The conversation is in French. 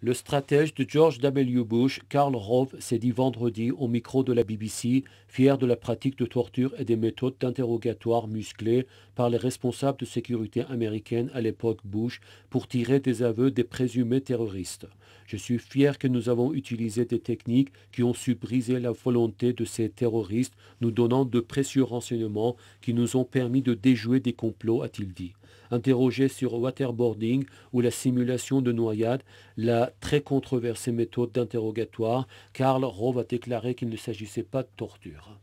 Le stratège de George W. Bush, Karl Rove, s'est dit vendredi au micro de la BBC, fier de la pratique de torture et des méthodes d'interrogatoire musclées par les responsables de sécurité américaines à l'époque Bush pour tirer des aveux des présumés terroristes. Je suis fier que nous avons utilisé des techniques qui ont su briser la volonté de ces terroristes, nous donnant de précieux renseignements qui nous ont permis de déjouer des complots, a-t-il dit. Interrogé sur waterboarding ou la simulation de noyade, la très controversée méthode d'interrogatoire, Karl Rove a déclaré qu'il ne s'agissait pas de torture.